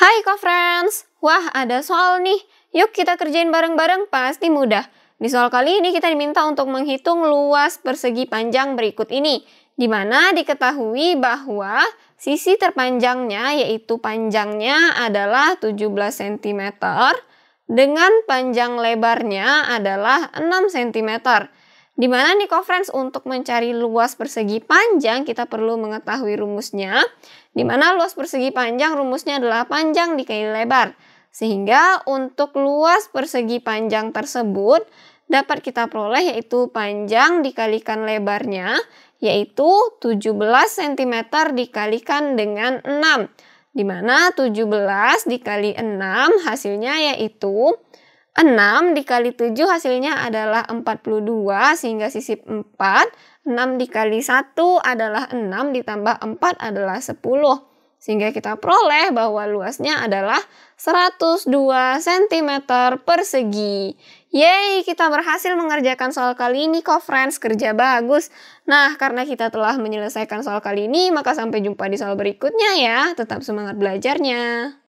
Hai Ko friends wah ada soal nih, yuk kita kerjain bareng-bareng pasti mudah. Di soal kali ini kita diminta untuk menghitung luas persegi panjang berikut ini, di mana diketahui bahwa sisi terpanjangnya yaitu panjangnya adalah 17 cm dengan panjang lebarnya adalah 6 cm. Di mana nih friends untuk mencari luas persegi panjang kita perlu mengetahui rumusnya. Di mana luas persegi panjang rumusnya adalah panjang dikali lebar. Sehingga untuk luas persegi panjang tersebut dapat kita peroleh yaitu panjang dikalikan lebarnya yaitu 17 cm dikalikan dengan 6. Di mana 17 dikali 6 hasilnya yaitu 6 dikali 7 hasilnya adalah 42 sehingga sisip 4. 6 dikali 1 adalah 6 ditambah 4 adalah 10. Sehingga kita peroleh bahwa luasnya adalah 102 cm persegi. Yeay, kita berhasil mengerjakan soal kali ini kok friends, kerja bagus. Nah, karena kita telah menyelesaikan soal kali ini, maka sampai jumpa di soal berikutnya ya. Tetap semangat belajarnya.